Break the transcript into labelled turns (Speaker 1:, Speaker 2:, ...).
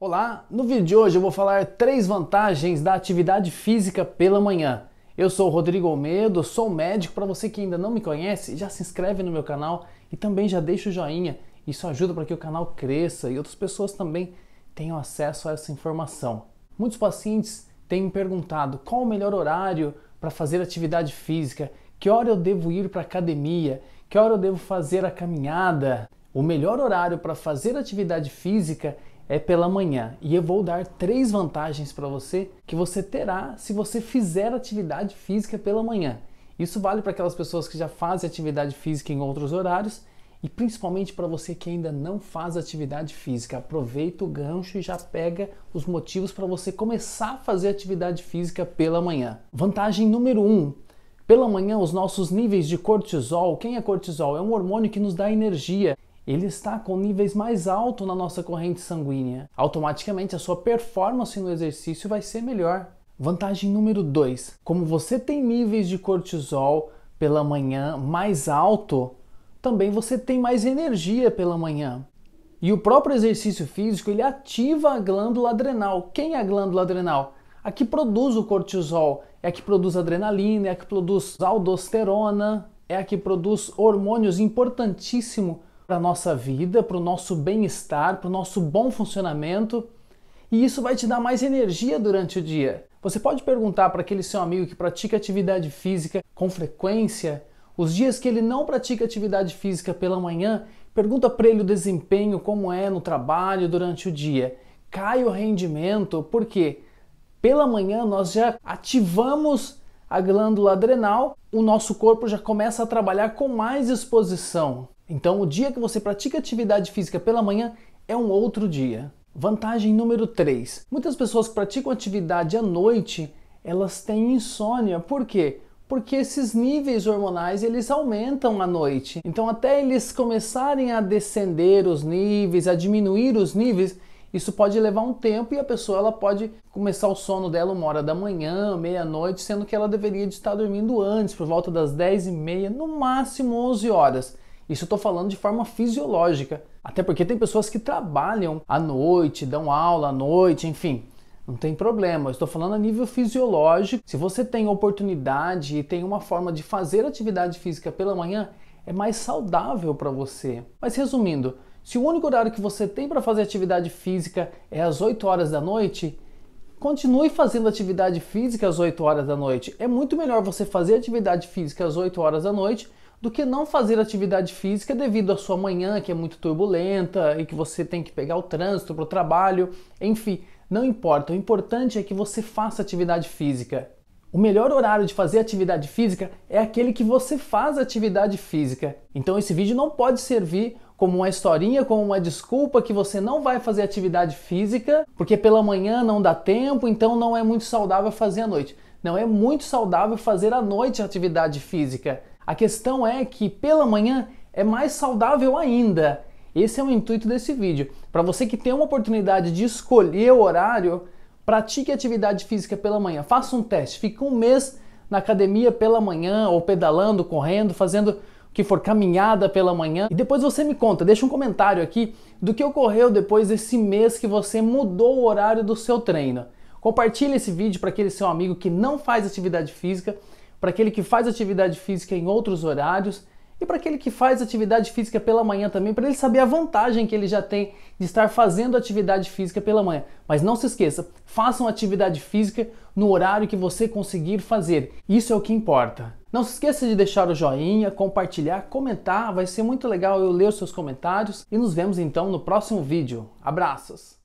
Speaker 1: Olá, no vídeo de hoje eu vou falar três vantagens da atividade física pela manhã. Eu sou o Rodrigo Almeida, sou médico. Para você que ainda não me conhece, já se inscreve no meu canal e também já deixa o joinha. Isso ajuda para que o canal cresça e outras pessoas também tenham acesso a essa informação. Muitos pacientes têm me perguntado qual o melhor horário para fazer atividade física, que hora eu devo ir para academia, que hora eu devo fazer a caminhada. O melhor horário para fazer atividade física é pela manhã e eu vou dar três vantagens para você que você terá se você fizer atividade física pela manhã. Isso vale para aquelas pessoas que já fazem atividade física em outros horários e principalmente para você que ainda não faz atividade física. Aproveita o gancho e já pega os motivos para você começar a fazer atividade física pela manhã. Vantagem número 1. Um, pela manhã, os nossos níveis de cortisol, quem é cortisol? É um hormônio que nos dá energia ele está com níveis mais altos na nossa corrente sanguínea. Automaticamente a sua performance no exercício vai ser melhor. Vantagem número 2: como você tem níveis de cortisol pela manhã mais alto, também você tem mais energia pela manhã. E o próprio exercício físico ele ativa a glândula adrenal. Quem é a glândula adrenal? A que produz o cortisol, é a que produz adrenalina, é a que produz aldosterona, é a que produz hormônios importantíssimos para a nossa vida, para o nosso bem-estar, para o nosso bom funcionamento, e isso vai te dar mais energia durante o dia. Você pode perguntar para aquele seu amigo que pratica atividade física com frequência, os dias que ele não pratica atividade física pela manhã, pergunta para ele o desempenho, como é no trabalho durante o dia. Cai o rendimento, porque pela manhã nós já ativamos a glândula adrenal, o nosso corpo já começa a trabalhar com mais exposição. Então, o dia que você pratica atividade física pela manhã é um outro dia. Vantagem número 3. Muitas pessoas que praticam atividade à noite, elas têm insônia. Por quê? Porque esses níveis hormonais eles aumentam à noite. Então, até eles começarem a descender os níveis, a diminuir os níveis, isso pode levar um tempo e a pessoa ela pode começar o sono dela uma hora da manhã, meia-noite, sendo que ela deveria estar dormindo antes, por volta das 10 e meia, no máximo 11 horas. Isso eu estou falando de forma fisiológica. Até porque tem pessoas que trabalham à noite, dão aula à noite, enfim. Não tem problema, eu estou falando a nível fisiológico. Se você tem oportunidade e tem uma forma de fazer atividade física pela manhã, é mais saudável para você. Mas resumindo, se o único horário que você tem para fazer atividade física é às 8 horas da noite, continue fazendo atividade física às 8 horas da noite. É muito melhor você fazer atividade física às 8 horas da noite do que não fazer atividade física devido à sua manhã que é muito turbulenta e que você tem que pegar o trânsito para o trabalho, enfim, não importa. O importante é que você faça atividade física. O melhor horário de fazer atividade física é aquele que você faz atividade física. Então esse vídeo não pode servir como uma historinha, como uma desculpa que você não vai fazer atividade física, porque pela manhã não dá tempo, então não é muito saudável fazer à noite. Não é muito saudável fazer à noite atividade física. A questão é que pela manhã é mais saudável ainda. Esse é o intuito desse vídeo. Para você que tem uma oportunidade de escolher o horário, pratique atividade física pela manhã. Faça um teste. Fique um mês na academia pela manhã, ou pedalando, correndo, fazendo o que for caminhada pela manhã. E depois você me conta, deixa um comentário aqui do que ocorreu depois desse mês que você mudou o horário do seu treino. Compartilhe esse vídeo para aquele seu amigo que não faz atividade física para aquele que faz atividade física em outros horários e para aquele que faz atividade física pela manhã também, para ele saber a vantagem que ele já tem de estar fazendo atividade física pela manhã. Mas não se esqueça, façam atividade física no horário que você conseguir fazer. Isso é o que importa. Não se esqueça de deixar o joinha, compartilhar, comentar, vai ser muito legal eu ler os seus comentários e nos vemos então no próximo vídeo. Abraços!